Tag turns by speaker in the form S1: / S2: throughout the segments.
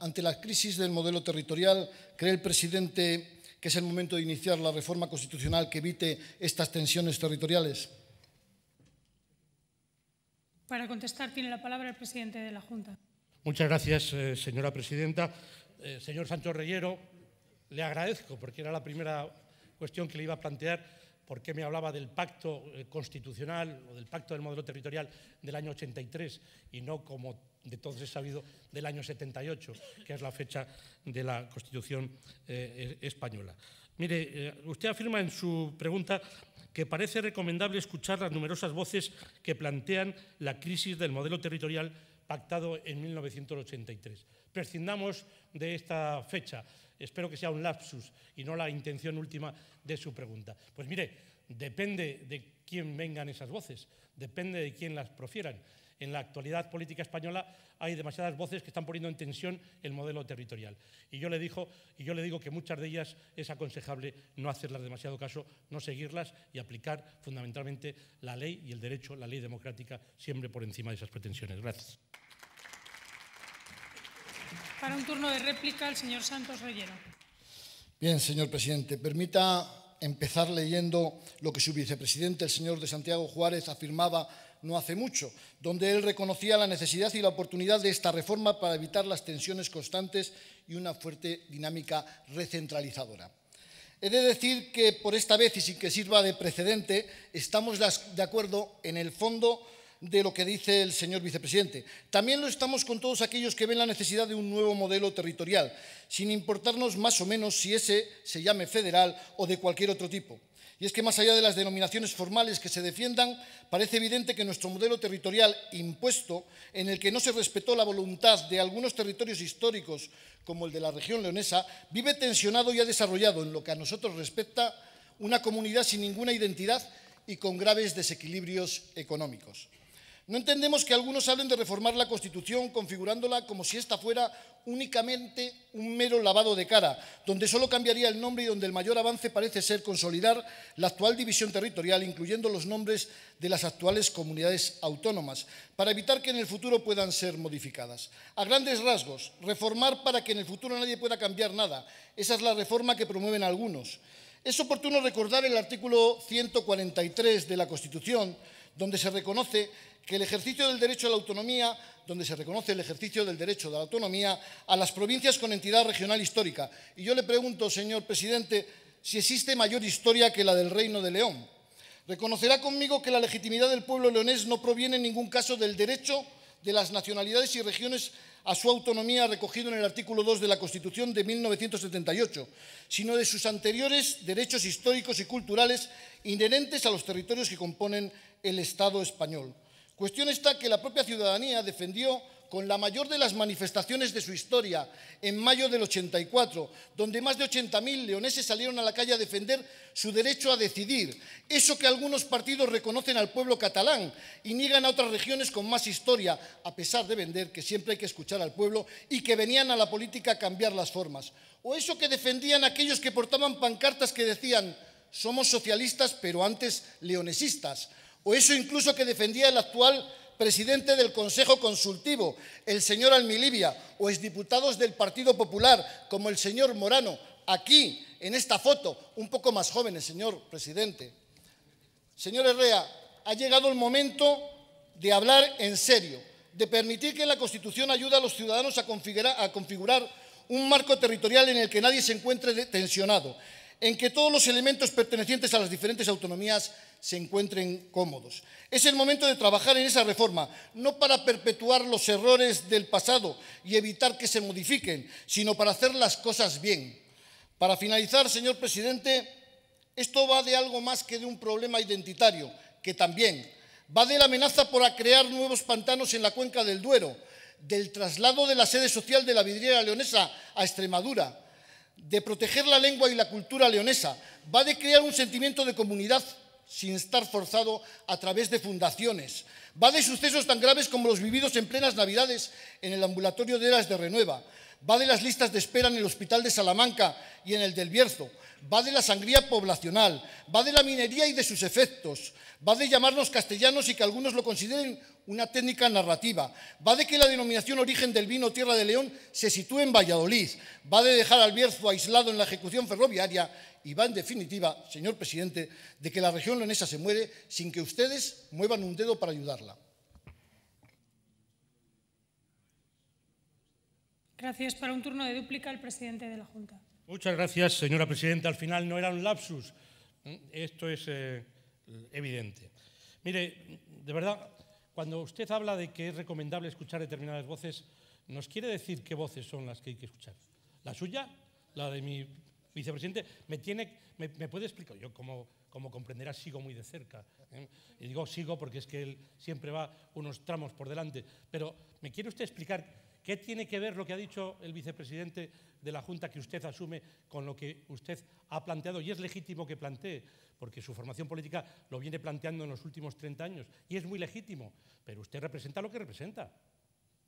S1: ante la crisis del modelo territorial, cree el presidente que es el momento de iniciar la reforma constitucional que evite estas tensiones territoriales?
S2: Para contestar tiene la palabra el presidente de la Junta.
S1: Muchas gracias, eh, señora
S2: presidenta. Eh, señor Sancho Reyero, le agradezco porque era la primera cuestión que le iba a plantear por qué me hablaba del pacto eh, constitucional o del pacto del modelo territorial del año 83 y no como de entonces sabido del año 78, que es la fecha de la Constitución eh, e, española. Mire, eh, usted afirma en su pregunta que parece recomendable escuchar las numerosas voces que plantean la crisis del modelo territorial pactado en 1983. Prescindamos de esta fecha. Espero que sea un lapsus y no la intención última de su pregunta. Pues mire, depende de quién vengan esas voces, depende de quién las profieran en la actualidad política española hay demasiadas voces que están poniendo en tensión el modelo territorial. Y yo le, digo, que muchas de ellas es aconsejable no hacerlas demasiado caso, no seguirlas y aplicar fundamentalmente la ley y el derecho, la ley democrática, siempre por encima de esas pretensiones. Gracias. Para un turno de réplica, el señor Santos Reyero.
S1: Bien, señor presidente, permita empezar leyendo lo que su vicepresidente, el señor de Santiago Juárez, afirmaba no hace mucho, donde él reconocía la necesidad y la oportunidad de esta reforma para evitar las tensiones constantes y una fuerte dinámica recentralizadora. He de decir que por esta vez, y sin que sirva de precedente, estamos de acuerdo en el fondo de lo que dice el señor vicepresidente. También lo estamos con todos aquellos que ven la necesidad de un nuevo modelo territorial, sin importarnos más o menos si ese se llame federal o de cualquier otro tipo. Y es que más allá de las denominaciones formales que se defiendan, parece evidente que nuestro modelo territorial impuesto, en el que no se respetó la voluntad de algunos territorios históricos, como el de la región leonesa, vive tensionado y ha desarrollado, en lo que a nosotros respecta, una comunidad sin ninguna identidad y con graves desequilibrios económicos. No entendemos que algunos hablen de reformar la Constitución configurándola como si esta fuera únicamente un mero lavado de cara, donde solo cambiaría el nombre y donde el mayor avance parece ser consolidar la actual división territorial, incluyendo los nombres de las actuales comunidades autónomas, para evitar que en el futuro puedan ser modificadas. A grandes rasgos, reformar para que en el futuro nadie pueda cambiar nada. Esa es la reforma que promueven algunos. Es oportuno recordar el artículo 143 de la Constitución, donde se reconoce que el ejercicio del derecho a la autonomía, donde se reconoce el ejercicio del derecho de la autonomía a las provincias con entidad regional histórica. Y yo le pregunto, señor presidente, si existe mayor historia que la del Reino de León. Reconocerá conmigo que la legitimidad del pueblo leonés no proviene en ningún caso del derecho de las nacionalidades y regiones a su autonomía recogido en el artículo 2 de la Constitución de 1978, sino de sus anteriores derechos históricos y culturales inherentes a los territorios que componen el Estado español. Cuestión está que la propia ciudadanía defendió con la mayor de las manifestaciones de su historia, en mayo del 84, donde más de 80.000 leoneses salieron a la calle a defender su derecho a decidir, eso que algunos partidos reconocen al pueblo catalán y niegan a otras regiones con más historia, a pesar de vender que siempre hay que escuchar al pueblo y que venían a la política a cambiar las formas, o eso que defendían aquellos que portaban pancartas que decían somos socialistas pero antes leonesistas, o eso incluso que defendía el actual presidente del Consejo Consultivo, el señor Almilibia, o exdiputados del Partido Popular, como el señor Morano, aquí, en esta foto, un poco más jóvenes, señor presidente. Señor Herrea, ha llegado el momento de hablar en serio, de permitir que la Constitución ayude a los ciudadanos a configurar, a configurar un marco territorial en el que nadie se encuentre tensionado, en que todos los elementos pertenecientes a las diferentes autonomías se encuentren cómodos. Es el momento de trabajar en esa reforma, no para perpetuar los errores del pasado y evitar que se modifiquen, sino para hacer las cosas bien. Para finalizar, señor presidente, esto va de algo más que de un problema identitario, que también va de la amenaza por crear nuevos pantanos en la cuenca del Duero, del traslado de la sede social de la vidriera leonesa a Extremadura, de proteger la lengua y la cultura leonesa, va de crear un sentimiento de comunidad sin estar forzado a través de fundaciones, Va de sucesos tan graves como los vividos en plenas Navidades en el ambulatorio de Eras de Renueva. Va de las listas de espera en el hospital de Salamanca y en el del Bierzo. Va de la sangría poblacional. Va de la minería y de sus efectos. Va de llamarnos castellanos y que algunos lo consideren una técnica narrativa. Va de que la denominación origen del vino Tierra de León se sitúe en Valladolid. Va de dejar al Bierzo aislado en la ejecución ferroviaria. Y va, en definitiva, señor presidente, de que la región leonesa se muere sin que ustedes muevan un dedo para ayudarla. Gracias.
S2: Para un turno de dúplica, el presidente de la Junta. Muchas gracias, señora presidenta. Al final no era un lapsus. Esto es eh, evidente. Mire, de verdad, cuando usted habla de que es recomendable escuchar determinadas voces, nos quiere decir qué voces son las que hay que escuchar. ¿La suya? ¿La de mi vicepresidente? ¿Me, tiene, me, puede explicar? Yo, como, como comprenderá, sigo muy de cerca. ¿eh? Y digo sigo porque es que él siempre va unos tramos por delante. Pero, ¿me quiere usted explicar ¿Qué tiene que ver lo que ha dicho el vicepresidente de la Junta que usted asume con lo que usted ha planteado? Y es legítimo que plantee, porque su formación política lo viene planteando en los últimos 30 años, y es muy legítimo, pero usted representa lo que representa.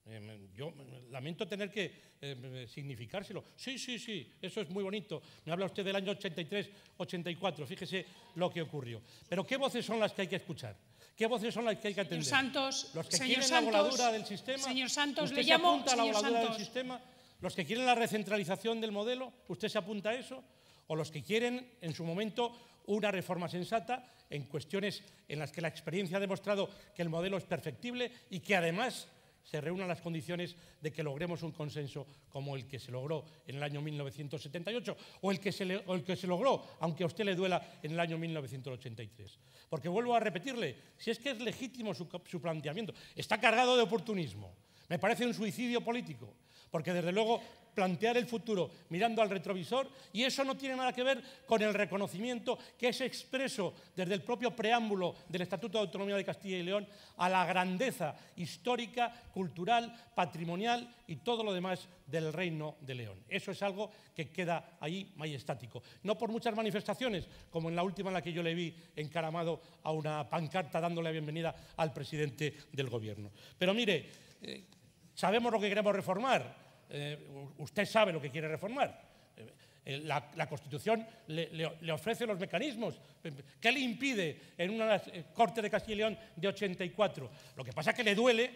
S2: Em, yo lamento tener que em, significárselo. Sí, sí, sí, eso es muy bonito. Me habla usted del año 83-84, fíjese lo que ocurrió. Pero ¿qué voces son las que hay que escuchar? ¿Qué voces son las que hay que atender? Santos, los que quieren la voladura del sistema. ¿Usted se Apunta a la voladura del sistema? ¿Los que quieren la recentralización del modelo? ¿Usted se apunta a eso? ¿O los que quieren, en su momento, una reforma sensata en cuestiones en las que la experiencia ha demostrado que el modelo es perfectible y que además se reúnan las condiciones de que logremos un consenso como el que se logró en el año 1978 o el que se, el que se logró, aunque a usted le duela, en el año 1983. Porque vuelvo a repetirle, si es que es legítimo su, su planteamiento, está cargado de oportunismo. Me parece un suicidio político, porque desde luego plantear el futuro mirando al retrovisor y eso no tiene nada que ver con el reconocimiento que es expreso desde el propio preámbulo del Estatuto de Autonomía de Castilla y León a la grandeza histórica, cultural, patrimonial y todo lo demás del Reino de León. Eso es algo que queda ahí estático. No por muchas manifestaciones, como en la última en la que yo le vi encaramado a una pancarta dándole la bienvenida al presidente del gobierno. Pero mire, eh, sabemos lo que queremos reformar eh, usted sabe lo que quiere reformar. Eh, la, Constitución le, ofrece los mecanismos. ¿Qué le impide en una eh, Corte de Castilla y León de 84? Lo que pasa es que le duele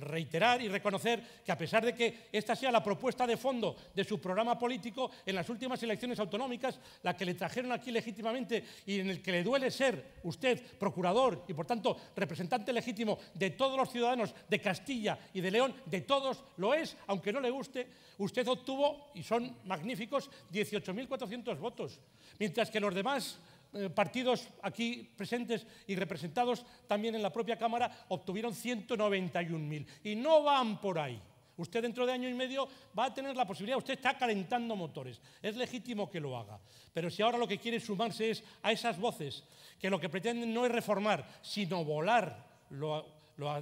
S2: reiterar y reconocer que a pesar de que esta sea la propuesta de fondo de su programa político, en las últimas elecciones autonómicas, la que le trajeron aquí legítimamente y en el que le duele ser usted procurador y por tanto representante legítimo de todos los ciudadanos de Castilla y de León, de todos lo es, aunque no le guste, usted obtuvo, y son magníficos, 18.400 votos, mientras que los demás eh, partidos aquí presentes y representados también en la propia Cámara obtuvieron 191.000. Y no van por ahí. Usted dentro de año y medio va a tener la posibilidad, usted está calentando motores, es legítimo que lo haga. Pero si ahora lo que quiere sumarse es a esas voces, que lo que pretenden no es reformar, sino volar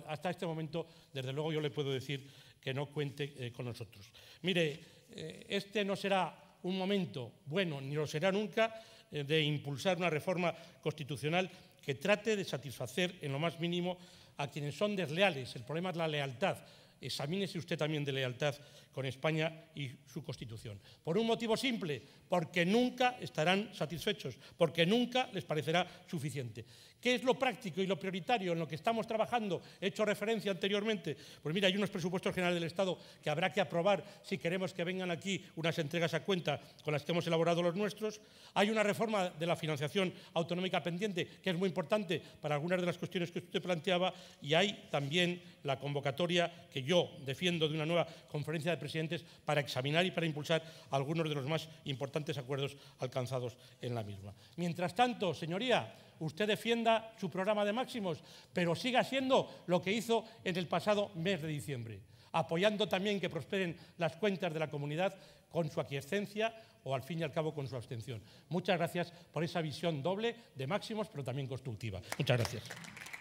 S2: hasta este momento, desde luego yo le puedo decir que no cuente eh, con nosotros. Mire, eh, este no será un momento bueno, ni lo será nunca, eh, de impulsar una reforma constitucional que trate de satisfacer en lo más mínimo a quienes son desleales. El problema es la lealtad examínese usted también de lealtad con España y su Constitución. Por un motivo simple, porque nunca estarán satisfechos, porque nunca les parecerá suficiente. ¿Qué es lo práctico y lo prioritario en lo que estamos trabajando? He hecho referencia anteriormente. Pues mira, hay unos presupuestos generales del Estado que habrá que aprobar si queremos que vengan aquí unas entregas a cuenta con las que hemos elaborado los nuestros. Hay una reforma de la financiación autonómica pendiente, que es muy importante para algunas de las cuestiones que usted planteaba, y hay también la convocatoria que yo defiendo de una nueva conferencia de presidentes para examinar y para impulsar algunos de los más importantes acuerdos alcanzados en la misma. Mientras tanto, señoría, usted defienda su programa de máximos, pero siga siendo lo que hizo en el pasado mes de diciembre, apoyando también que prosperen las cuentas de la comunidad con su aquiescencia o al fin y al cabo con su abstención. Muchas gracias por esa visión doble de máximos, pero también constructiva. Muchas gracias.